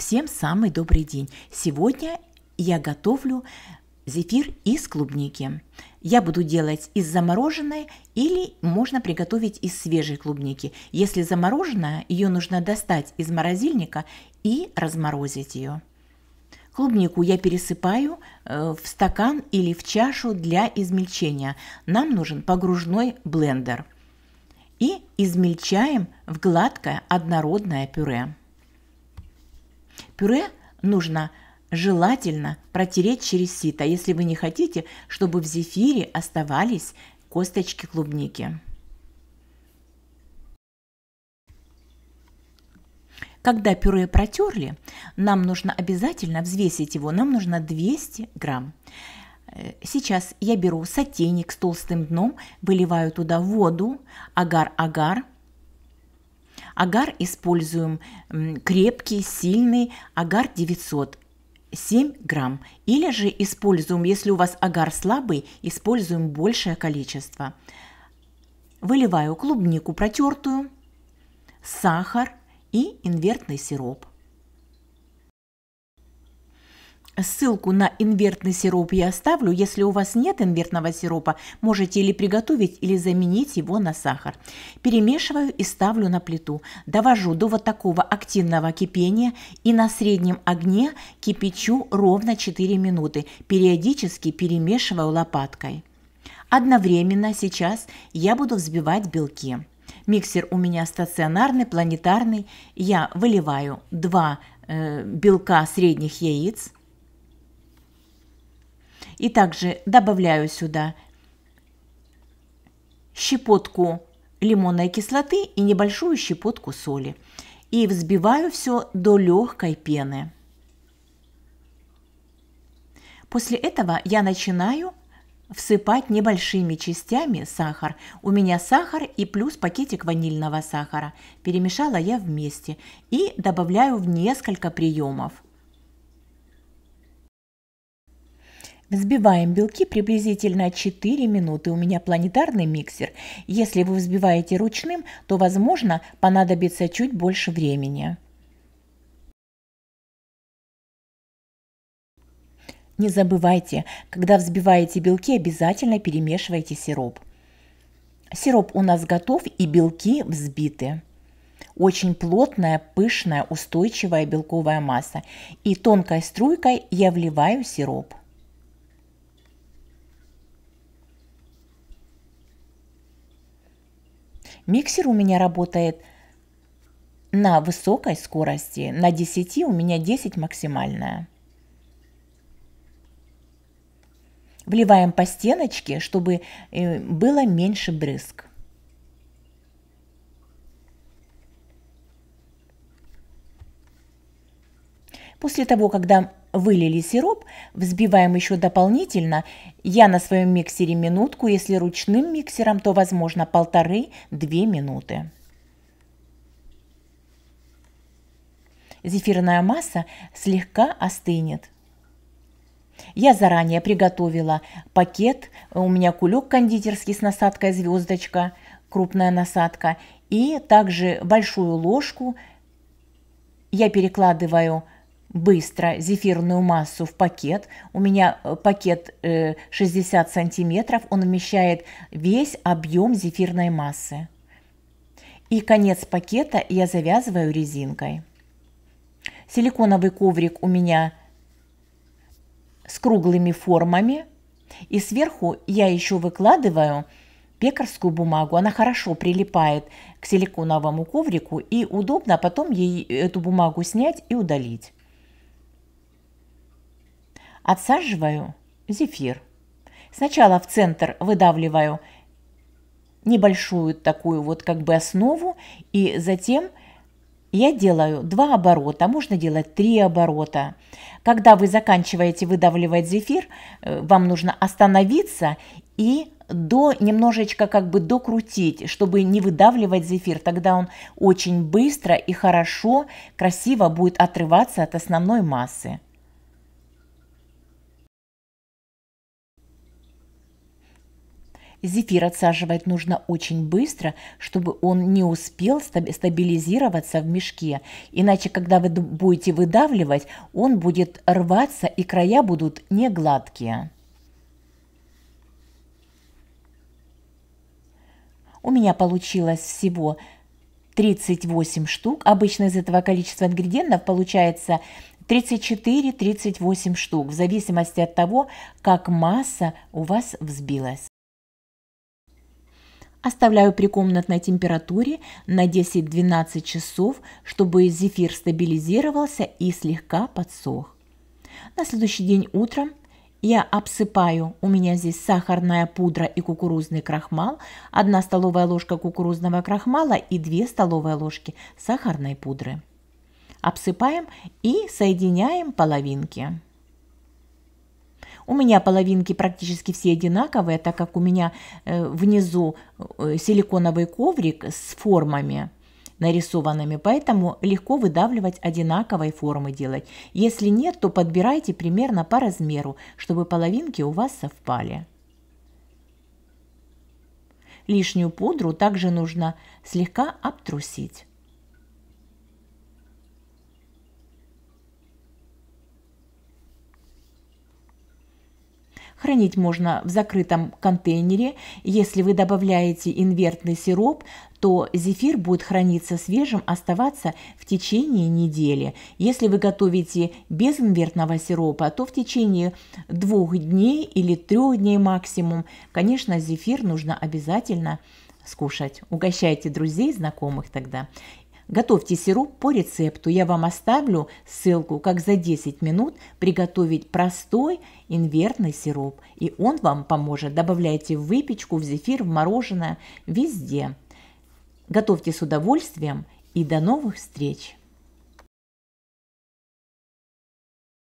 Всем самый добрый день! Сегодня я готовлю зефир из клубники. Я буду делать из замороженной или можно приготовить из свежей клубники. Если замороженная, ее нужно достать из морозильника и разморозить ее. Клубнику я пересыпаю э, в стакан или в чашу для измельчения. Нам нужен погружной блендер. И измельчаем в гладкое однородное пюре. Пюре нужно желательно протереть через сито, если вы не хотите, чтобы в зефире оставались косточки клубники. Когда пюре протерли, нам нужно обязательно взвесить его, нам нужно 200 грамм. Э, сейчас я беру сотейник с толстым дном, выливаю туда воду, агар-агар – Агар используем крепкий, сильный, агар 900. 7 грамм. Или же используем, если у вас агар слабый, используем большее количество. Выливаю клубнику протертую, сахар и инвертный сироп. Ссылку на инвертный сироп я оставлю. Если у вас нет инвертного сиропа, можете или приготовить, или заменить его на сахар. Перемешиваю и ставлю на плиту. Довожу до вот такого активного кипения и на среднем огне кипячу ровно 4 минуты, периодически перемешиваю лопаткой. Одновременно сейчас я буду взбивать белки. Миксер у меня стационарный, планетарный. Я выливаю 2 э, белка средних яиц – и также добавляю сюда щепотку лимонной кислоты и небольшую щепотку соли. И взбиваю все до легкой пены. После этого я начинаю всыпать небольшими частями сахар. У меня сахар и плюс пакетик ванильного сахара. Перемешала я вместе и добавляю в несколько приемов – Взбиваем белки приблизительно 4 минуты. У меня планетарный миксер. Если вы взбиваете ручным, то, возможно, понадобится чуть больше времени. Не забывайте, когда взбиваете белки, обязательно перемешивайте сироп. Сироп у нас готов и белки взбиты. Очень плотная, пышная, устойчивая белковая масса. И тонкой струйкой я вливаю сироп. Миксер у меня работает на высокой скорости, на 10 у меня 10 максимальная. Вливаем по стеночке, чтобы э, было меньше брызг. После того, когда вылили сироп, взбиваем еще дополнительно. Я на своем миксере минутку, если ручным миксером, то возможно полторы-две минуты. Зефирная масса слегка остынет. Я заранее приготовила пакет, у меня кулек кондитерский с насадкой звездочка, крупная насадка, и также большую ложку я перекладываю быстро зефирную массу в пакет. У меня э, пакет 60 э, сантиметров, он вмещает весь объем зефирной массы. И конец пакета я завязываю резинкой. Силиконовый коврик у меня с круглыми формами. И сверху я еще выкладываю пекарскую бумагу. Она хорошо прилипает к силиконовому коврику и удобно потом ей эту бумагу снять и удалить. Отсаживаю зефир. Сначала в центр выдавливаю небольшую такую вот как бы основу, и затем я делаю два оборота, можно делать три оборота. Когда вы заканчиваете выдавливать зефир, э, вам нужно остановиться и до немножечко как бы докрутить, чтобы не выдавливать зефир. Тогда он очень быстро и хорошо, красиво будет отрываться от основной массы. Зефир отсаживать нужно очень быстро, чтобы он не успел стабилизироваться в мешке, иначе, когда вы будете выдавливать, он будет рваться и края будут не гладкие. У меня получилось всего 38 штук. Обычно из этого количества ингредиентов получается 34-38 штук, в зависимости от того, как масса у вас взбилась. Оставляю при комнатной температуре на 10-12 часов, чтобы зефир стабилизировался и слегка подсох. На следующий день утром я обсыпаю, у меня здесь сахарная пудра и кукурузный крахмал, 1 столовая ложка кукурузного крахмала и 2 столовые ложки сахарной пудры. Обсыпаем и соединяем половинки. У меня половинки практически все одинаковые, так как у меня э, внизу э, силиконовый коврик с формами нарисованными, поэтому легко выдавливать одинаковой формы делать. Если нет, то подбирайте примерно по размеру, чтобы половинки у вас совпали. Лишнюю пудру также нужно слегка обтрусить. Хранить можно в закрытом контейнере. Если вы добавляете инвертный сироп, то зефир будет храниться свежим, оставаться в течение недели. Если вы готовите без инвертного сиропа, то в течение двух дней или трех дней максимум, конечно, зефир нужно обязательно скушать. Угощайте друзей, знакомых тогда. Готовьте сироп по рецепту. Я вам оставлю ссылку, как за 10 минут приготовить простой инвертный сироп. И он вам поможет. Добавляйте в выпечку, в зефир, в мороженое, везде. Готовьте с удовольствием и до новых встреч!